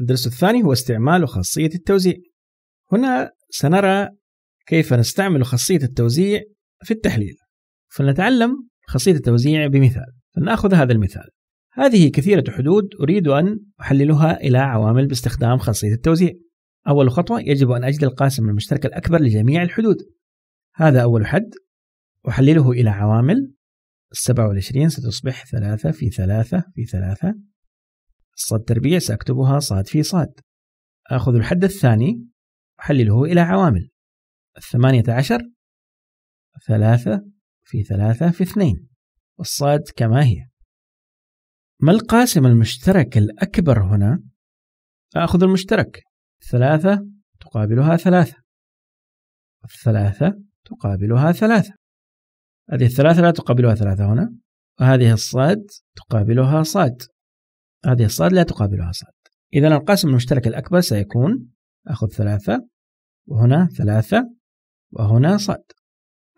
الدرس الثاني هو استعمال خاصية التوزيع هنا سنرى كيف نستعمل خاصية التوزيع في التحليل فلنتعلم خاصية التوزيع بمثال فلنأخذ هذا المثال هذه كثيرة حدود أريد أن أحللها إلى عوامل باستخدام خاصية التوزيع أول خطوة يجب أن أجد القاسم المشترك الأكبر لجميع الحدود هذا أول حد أحلله إلى عوامل 27 ستصبح 3 في 3 في 3 صاد تربيع سأكتبها صاد في صاد أخذ الحد الثاني أحلله إلى عوامل الثمانية عشر ثلاثة في ثلاثة في اثنين والصاد كما هي ما القاسم المشترك الأكبر هنا؟ أخذ المشترك ثلاثة تقابلها ثلاثة الثلاثة تقابلها ثلاثة هذه الثلاثة لا تقابلها ثلاثة هنا وهذه الصاد تقابلها صاد هذه الصاد لا تقابلها صاد إذا القاسم المشترك الأكبر سيكون أخذ ثلاثة وهنا ثلاثة وهنا صاد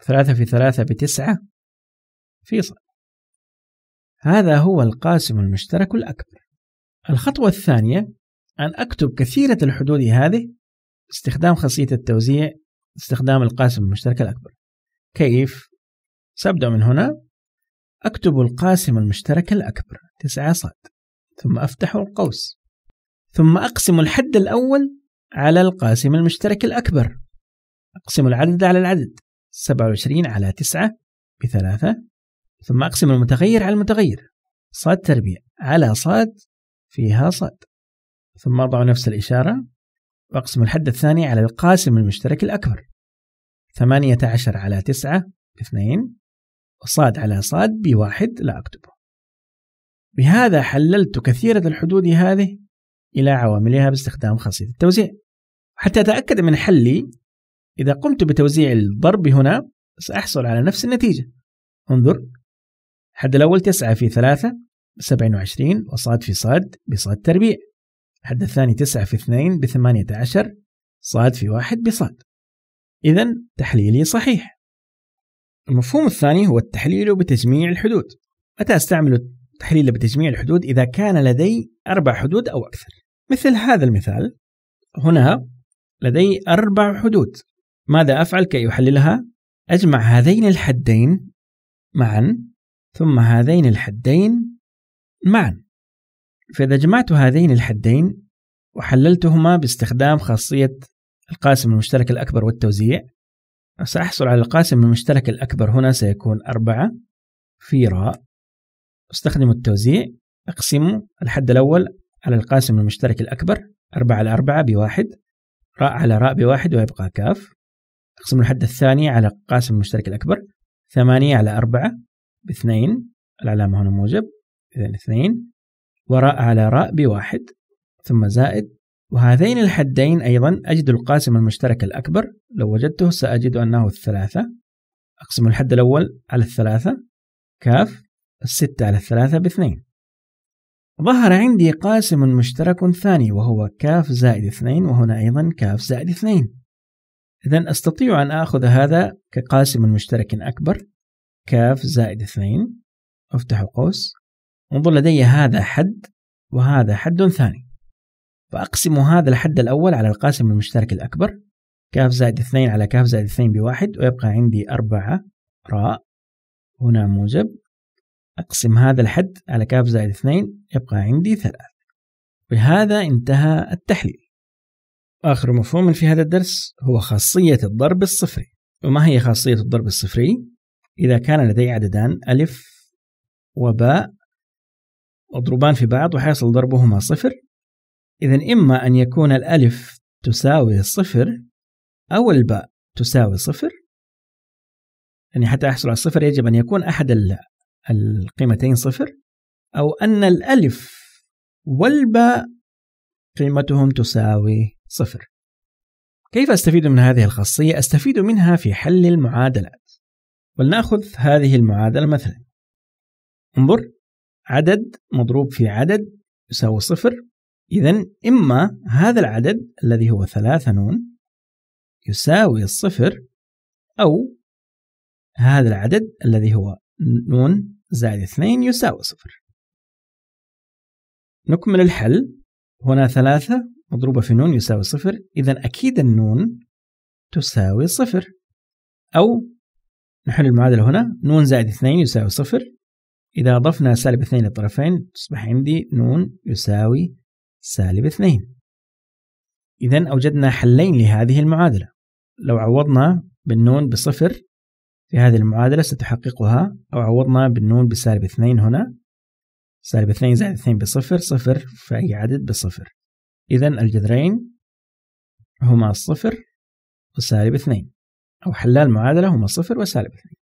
ثلاثة في ثلاثة بتسعة في صاد هذا هو القاسم المشترك الأكبر الخطوة الثانية أن أكتب كثيرة الحدود هذه استخدام خاصية التوزيع استخدام القاسم المشترك الأكبر كيف؟ سأبدأ من هنا أكتب القاسم المشترك الأكبر تسعة صاد ثم أفتح القوس ثم أقسم الحد الأول على القاسم المشترك الأكبر أقسم العدد على العدد 27 على 9 بثلاثة ثم أقسم المتغير على المتغير صاد تربيع على صاد فيها صاد ثم أضع نفس الإشارة وأقسم الحد الثاني على القاسم المشترك الأكبر ثمانية عشر على تسعة باثنين وصاد على صاد بواحد لا أكتبه بهذا حللت كثيرة الحدود هذه إلى عواملها باستخدام خاصية التوزيع حتى أتأكد من حلي إذا قمت بتوزيع الضرب هنا سأحصل على نفس النتيجة انظر الحد الأول تسعة في ثلاثة بسبعين وعشرين وصاد في صاد بصاد تربيع الحد الثاني تسعة في اثنين بثمانية عشر صاد في واحد بصاد إذا تحليلي صحيح المفهوم الثاني هو التحليل بتجميع الحدود متى أستعمل تحليله بتجميع الحدود إذا كان لدي أربع حدود أو أكثر مثل هذا المثال هنا لدي أربع حدود ماذا أفعل كي أحللها؟ أجمع هذين الحدين معا ثم هذين الحدين معا فإذا جمعت هذين الحدين وحللتهما باستخدام خاصية القاسم المشترك الأكبر والتوزيع سأحصل على القاسم المشترك الأكبر هنا سيكون أربعة في راء استخدم التوزيع اقسم الحد الأول على القاسم المشترك الأكبر أربعة على أربعة بواحد راء على راء بواحد ويبقى كاف اقسم الحد الثاني على القاسم المشترك الأكبر ثمانية على أربعة باثنين العلامة هنا موجب إذا اثنين وراء على راء بواحد ثم زائد وهذين الحدين أيضا أجد القاسم المشترك الأكبر لو وجدته سأجد أنه الثلاثة أقسم الحد الأول على الثلاثة كاف الستة على الثلاثة باثنين ظهر عندي قاسم مشترك ثاني وهو كاف زائد اثنين وهنا أيضا كاف زائد اثنين إذا أستطيع أن آخذ هذا كقاسم مشترك أكبر كاف زائد اثنين أفتح قوس انظر لدي هذا حد وهذا حد ثاني فأقسم هذا الحد الأول على القاسم المشترك الأكبر كاف زائد اثنين على كاف زائد اثنين بواحد ويبقى عندي أربعة راء هنا موجب أقسم هذا الحد على كاف زائد اثنين يبقى عندي 3 بهذا انتهى التحليل آخر مفهوم في هذا الدرس هو خاصية الضرب الصفري وما هي خاصية الضرب الصفري؟ إذا كان لدي عددان ألف وباء مضروبان في بعض وحيصل ضربهما صفر إذا إما أن يكون الألف تساوي الصفر أو الباء تساوي صفر يعني حتى أحصل على الصفر يجب أن يكون أحد القيمتين صفر أو أن الألف والباء قيمتهم تساوي صفر كيف أستفيد من هذه الخاصية؟ أستفيد منها في حل المعادلات ولنأخذ هذه المعادلة مثلا انظر عدد مضروب في عدد يساوي صفر إذا إما هذا العدد الذي هو ثلاثة نون يساوي الصفر أو هذا العدد الذي هو نون زائد اثنين يساوي صفر نكمل الحل هنا ثلاثة مضروبة في نون يساوي صفر إذا أكيد النون تساوي صفر أو نحل المعادلة هنا نون زائد اثنين يساوي صفر إذا أضفنا سالب اثنين للطرفين تصبح عندي نون يساوي سالب اثنين إذا أوجدنا حلين لهذه المعادلة لو عوضنا بالنون بصفر في هذه المعادلة ستحققها أو عوضنا بالنون بسالب اثنين هنا سالب اثنين زائد اثنين بصفر صفر في أي عدد بصفر إذا الجذرين هما الصفر وسالب اثنين أو حلال المعادلة هما صفر وسالب اثنين